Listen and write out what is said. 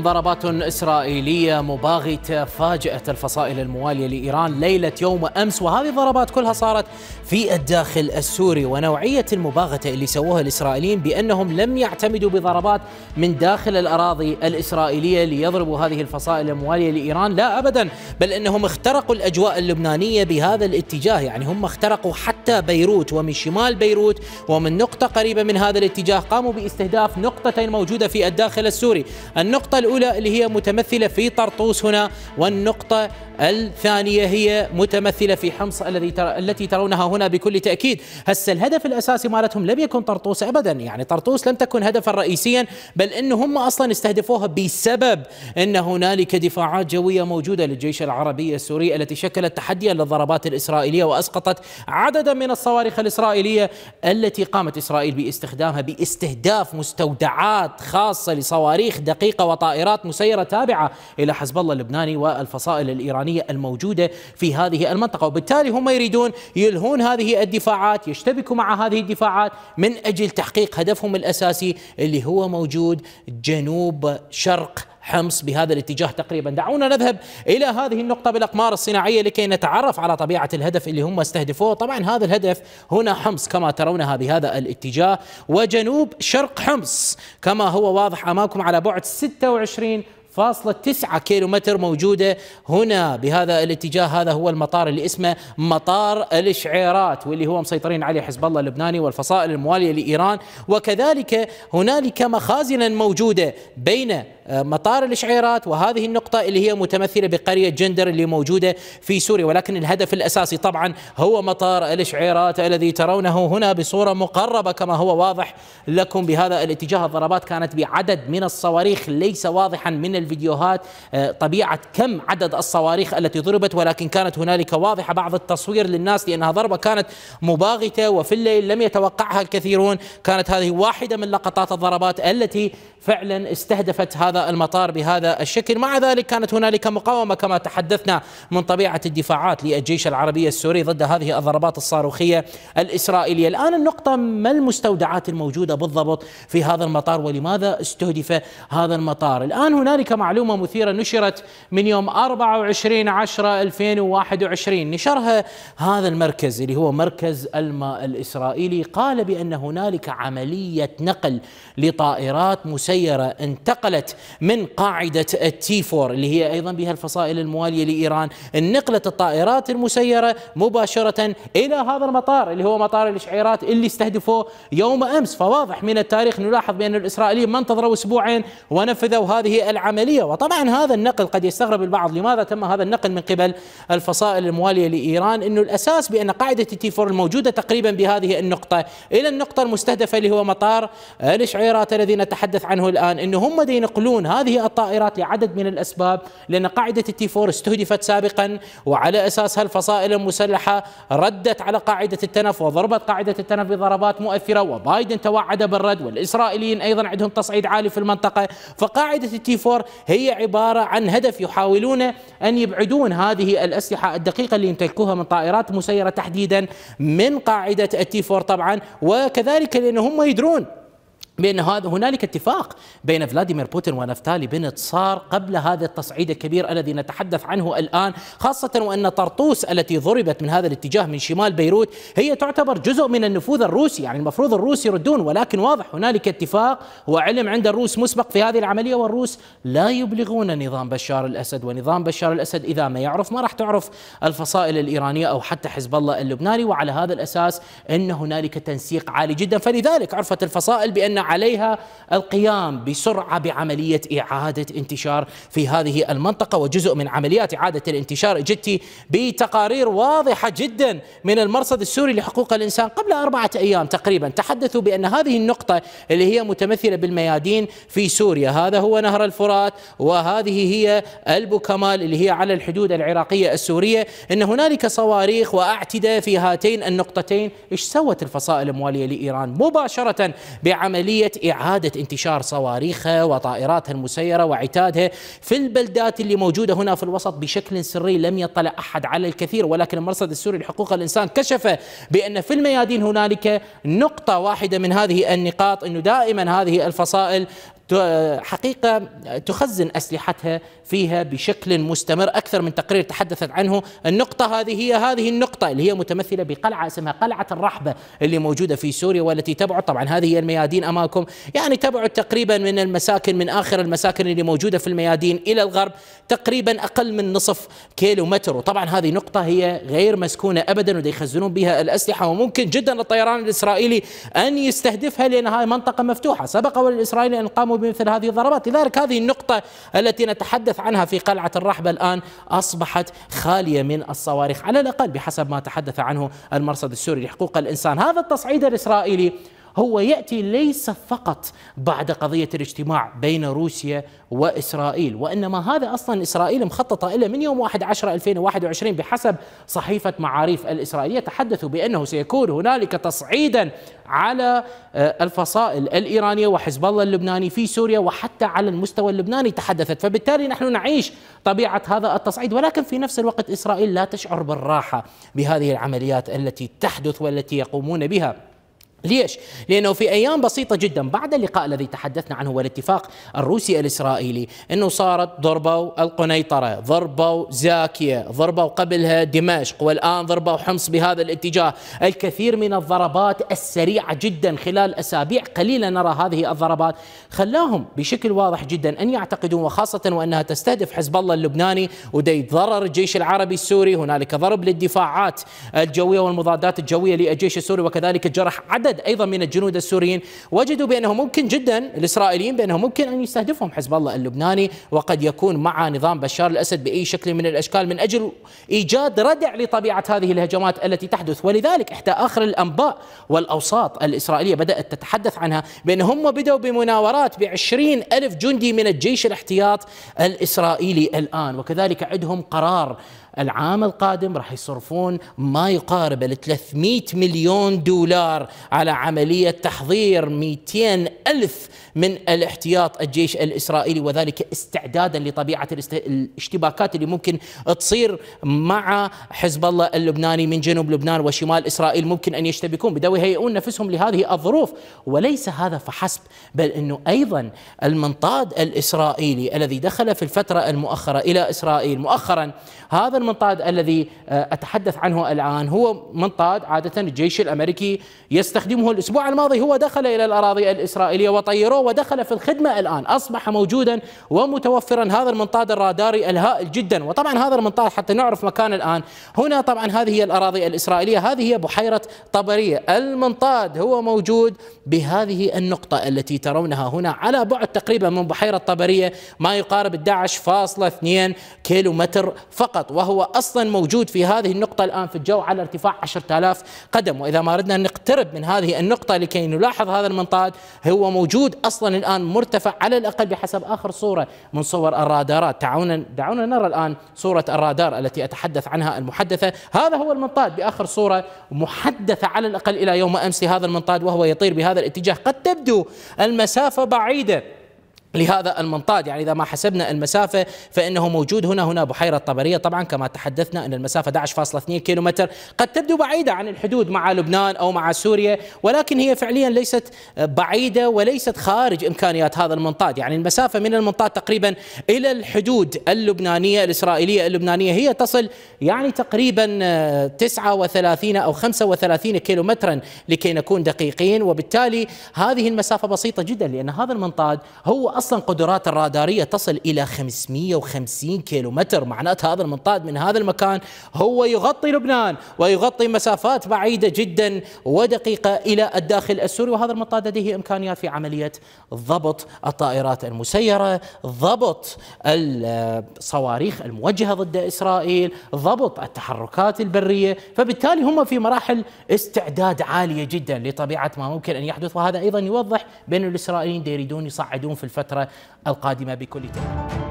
ضربات إسرائيلية مباغتة فاجأت الفصائل الموالية لإيران ليلة يوم أمس وهذه الضربات كلها صارت في الداخل السوري ونوعية المباغتة اللي سووها الإسرائيليين بأنهم لم يعتمدوا بضربات من داخل الأراضي الإسرائيلية ليضربوا هذه الفصائل الموالية لإيران لا أبدا بل أنهم اخترقوا الأجواء اللبنانية بهذا الاتجاه يعني هم اخترقوا حتى بيروت ومن شمال بيروت ومن نقطة قريبة من هذا الاتجاه قاموا باستهداف نقطتين موجودة في الداخل السوري النقطة الأولى اللي هي متمثلة في طرطوس هنا والنقطة الثانية هي متمثلة في حمص الذي تر... التي ترونها هنا بكل تأكيد هسه الهدف الأساسي مالتهم لم يكن طرطوس أبدا يعني طرطوس لم تكن هدفا رئيسيا بل أن هم أصلا استهدفوها بسبب أن هنالك دفاعات جوية موجودة للجيش العربية السورية التي شكلت تحديا للضربات الإسرائيلية وأسقطت عددا من الصواريخ الإسرائيلية التي قامت إسرائيل باستخدامها باستهداف مستودعات خاصة لصواريخ دقيقة وطائرات مسيرة تابعة إلى حزب الله اللبناني والفصائل الإيرانية الموجودة في هذه المنطقة وبالتالي هم يريدون يلهون هذه الدفاعات يشتبكوا مع هذه الدفاعات من أجل تحقيق هدفهم الأساسي اللي هو موجود جنوب شرق حمص بهذا الاتجاه تقريبا دعونا نذهب إلى هذه النقطة بالأقمار الصناعية لكي نتعرف على طبيعة الهدف اللي هم استهدفوه طبعا هذا الهدف هنا حمص كما ترونها بهذا الاتجاه وجنوب شرق حمص كما هو واضح أمامكم على بعد 26 فاصلة تسعة كيلو موجودة هنا بهذا الاتجاه هذا هو المطار اللي اسمه مطار الشعيرات واللي هو مسيطرين عليه حزب الله اللبناني والفصائل الموالية لإيران وكذلك هنالك مخازن موجودة بين آه، مطار الشعيرات وهذه النقطه اللي هي متمثله بقريه جندر اللي موجوده في سوريا ولكن الهدف الاساسي طبعا هو مطار الشعيرات الذي ترونه هنا بصوره مقربه كما هو واضح لكم بهذا الاتجاه الضربات كانت بعدد من الصواريخ ليس واضحا من الفيديوهات آه، طبيعه كم عدد الصواريخ التي ضربت ولكن كانت هنالك واضحه بعض التصوير للناس لانها ضربه كانت مباغته وفي الليل لم يتوقعها الكثيرون كانت هذه واحده من لقطات الضربات التي فعلا استهدفت هذا هذا المطار بهذا الشكل مع ذلك كانت هنالك مقاومة كما تحدثنا من طبيعة الدفاعات للجيش العربي السوري ضد هذه الضربات الصاروخية الإسرائيلية الآن النقطة ما المستودعات الموجودة بالضبط في هذا المطار ولماذا استهدف هذا المطار الآن هنالك معلومة مثيرة نشرت من يوم 24 10 2021 نشرها هذا المركز اللي هو مركز الماء الإسرائيلي قال بأن هنالك عملية نقل لطائرات مسيرة انتقلت من قاعدة التي فور اللي هي أيضا بها الفصائل الموالية لإيران نقلت الطائرات المسيرة مباشرة إلى هذا المطار اللي هو مطار الإشعيرات اللي استهدفوه يوم أمس فواضح من التاريخ نلاحظ بأن الإسرائيليين ما انتظروا أسبوعين ونفذوا هذه العملية وطبعا هذا النقل قد يستغرب البعض لماذا تم هذا النقل من قبل الفصائل الموالية لإيران أنه الأساس بأن قاعدة التي فور الموجودة تقريبا بهذه النقطة إلى النقطة المستهدفة اللي هو مطار الإشعيرات الذي نتحدث عنه الآن أنه هم ينقلون يستخدمون هذه الطائرات لعدد من الأسباب لأن قاعدة التي 4 استهدفت سابقا وعلى أساسها الفصائل المسلحة ردت على قاعدة التنف وضربت قاعدة التنف بضربات مؤثرة وبايدن توعد بالرد والإسرائيليين أيضا عندهم تصعيد عالي في المنطقة فقاعدة التي 4 هي عبارة عن هدف يحاولون أن يبعدون هذه الأسلحة الدقيقة اللي يمتلكوها من طائرات مسيرة تحديدا من قاعدة التي 4 طبعا وكذلك لأن هم يدرون بأن هذا هنالك اتفاق بين فلاديمير بوتين ونفتالي بنت صار قبل هذا التصعيد الكبير الذي نتحدث عنه الآن خاصة وأن طرطوس التي ضربت من هذا الاتجاه من شمال بيروت هي تعتبر جزء من النفوذ الروسي يعني المفروض الروس يردون ولكن واضح هنالك اتفاق وعلم عند الروس مسبق في هذه العملية والروس لا يبلغون نظام بشار الأسد ونظام بشار الأسد إذا ما يعرف ما راح تعرف الفصائل الإيرانية أو حتى حزب الله اللبناني وعلى هذا الأساس أن هنالك تنسيق عالي جدا فلذلك عرفت الفصائل بأن عليها القيام بسرعة بعملية إعادة انتشار في هذه المنطقة وجزء من عمليات إعادة الانتشار جتي بتقارير واضحة جدا من المرصد السوري لحقوق الإنسان قبل أربعة أيام تقريبا تحدثوا بأن هذه النقطة اللي هي متمثلة بالميادين في سوريا هذا هو نهر الفرات وهذه هي ألبو كمال اللي هي على الحدود العراقية السورية أن هنالك صواريخ وأعتدة في هاتين النقطتين إيش سوت الفصائل الموالية لإيران مباشرة بعملية عملية إعادة انتشار صواريخها وطائراتها المسيرة وعتادها في البلدات اللي موجودة هنا في الوسط بشكل سري لم يطلع أحد على الكثير ولكن المرصد السوري لحقوق الإنسان كشف بأن في الميادين هنالك نقطة واحدة من هذه النقاط أنه دائما هذه الفصائل حقيقة تخزن أسلحتها فيها بشكل مستمر أكثر من تقرير تحدثت عنه النقطة هذه هي هذه النقطة اللي هي متمثلة بقلعة اسمها قلعة الرحبة اللي موجودة في سوريا والتي تبعد طبعا هذه هي الميادين أمامكم يعني تبعد تقريبا من المساكن من آخر المساكن اللي موجودة في الميادين إلى الغرب تقريبا أقل من نصف كيلو متر وطبعا هذه نقطة هي غير مسكونة أبدا ودي يخزنون بها الأسلحة وممكن جدا للطيران الإسرائيلي أن يستهدفها لأن هاي منطقة مفتوحة سبق وللإسرائيلي أن قاموا بمثل هذه الضربات لذلك هذه النقطة التي نتحدث عنها في قلعة الرحبة الآن أصبحت خالية من الصواريخ على الأقل بحسب ما تحدث عنه المرصد السوري لحقوق الإنسان هذا التصعيد الإسرائيلي هو ياتي ليس فقط بعد قضيه الاجتماع بين روسيا واسرائيل وانما هذا اصلا اسرائيل مخططه له من يوم 1 10 2021 بحسب صحيفه معاريف الاسرائيليه تحدثوا بانه سيكون هنالك تصعيدا على آه، الفصائل الايرانيه وحزب الله اللبناني في سوريا وحتى على المستوى اللبناني تحدثت فبالتالي نحن نعيش طبيعه هذا التصعيد ولكن في نفس الوقت اسرائيل لا تشعر بالراحه بهذه العمليات التي تحدث والتي يقومون بها ليش؟ لأنه في أيام بسيطة جدا بعد اللقاء الذي تحدثنا عنه والاتفاق الروسي الإسرائيلي أنه صارت ضربوا القنيطرة ضربوا زاكية ضربوا قبلها دمشق والآن ضربوا حمص بهذا الاتجاه الكثير من الضربات السريعة جدا خلال أسابيع قليلة نرى هذه الضربات خلاهم بشكل واضح جدا أن يعتقدون وخاصة وأنها تستهدف حزب الله اللبناني ودي ضرر الجيش العربي السوري هنالك ضرب للدفاعات الجوية والمضادات الجوية للجيش السوري وكذلك جرح عدد عدد أيضا من الجنود السوريين وجدوا بأنه ممكن جدا الإسرائيليين بأنه ممكن أن يستهدفهم حزب الله اللبناني وقد يكون مع نظام بشار الأسد بأي شكل من الأشكال من أجل إيجاد ردع لطبيعة هذه الهجمات التي تحدث ولذلك إحدى آخر الأنباء والأوساط الإسرائيلية بدأت تتحدث عنها بأن هم بدأوا بمناورات ب ألف جندي من الجيش الاحتياط الإسرائيلي الآن وكذلك عندهم قرار العام القادم راح يصرفون ما يقارب ال 300 مليون دولار على عملية تحضير 200 ألف من الاحتياط الجيش الإسرائيلي وذلك استعدادا لطبيعة الاشتباكات اللي ممكن تصير مع حزب الله اللبناني من جنوب لبنان وشمال إسرائيل ممكن أن يشتبكون بدأوا يهيئون نفسهم لهذه الظروف وليس هذا فحسب بل أنه أيضا المنطاد الإسرائيلي الذي دخل في الفترة المؤخرة إلى إسرائيل مؤخرا هذا المنطاد الذي آه، أتحدث عنه الآن هو منطاد عادة الجيش الأمريكي يستخدمه الأسبوع الماضي هو دخل إلى الأراضي الإسرائيلية وطيروه ودخل في الخدمة الآن أصبح موجودا ومتوفرا هذا المنطاد الراداري الهائل جدا وطبعا هذا المنطاد حتى نعرف مكان الآن هنا طبعا هذه هي الأراضي الإسرائيلية هذه هي بحيرة طبرية المنطاد هو موجود بهذه النقطة التي ترونها هنا على بعد تقريبا من بحيرة طبرية ما يقارب 11.2 كيلومتر فقط وهو وهو أصلا موجود في هذه النقطة الآن في الجو على ارتفاع 10000 قدم وإذا ما أردنا أن نقترب من هذه النقطة لكي نلاحظ هذا المنطاد هو موجود أصلا الآن مرتفع على الأقل بحسب آخر صورة من صور الرادارات تعاونا دعونا نرى الآن صورة الرادار التي أتحدث عنها المحدثة هذا هو المنطاد بآخر صورة محدثة على الأقل إلى يوم أمس هذا المنطاد وهو يطير بهذا الاتجاه قد تبدو المسافة بعيدة لهذا المنطاد يعني إذا ما حسبنا المسافة فإنه موجود هنا هنا بحيرة طبرية طبعا كما تحدثنا أن المسافة 11.2 كيلومتر قد تبدو بعيدة عن الحدود مع لبنان أو مع سوريا ولكن هي فعليا ليست بعيدة وليست خارج إمكانيات هذا المنطاد يعني المسافة من المنطاد تقريبا إلى الحدود اللبنانية الإسرائيلية اللبنانية هي تصل يعني تقريبا 39 أو 35 كيلومترا لكي نكون دقيقين وبالتالي هذه المسافة بسيطة جدا لأن هذا المنطاد هو اصلا قدرات الراداريه تصل الى 550 كيلو متر معناتها هذا المنطاد من هذا المكان هو يغطي لبنان ويغطي مسافات بعيده جدا ودقيقه الى الداخل السوري وهذا المنطاد لديه امكانيات في عمليه ضبط الطائرات المسيره، ضبط الصواريخ الموجهه ضد اسرائيل، ضبط التحركات البريه، فبالتالي هم في مراحل استعداد عاليه جدا لطبيعه ما ممكن ان يحدث وهذا ايضا يوضح بان الاسرائيليين يريدون يصعدون في الفتره الفترة القادمة بكل تأكيد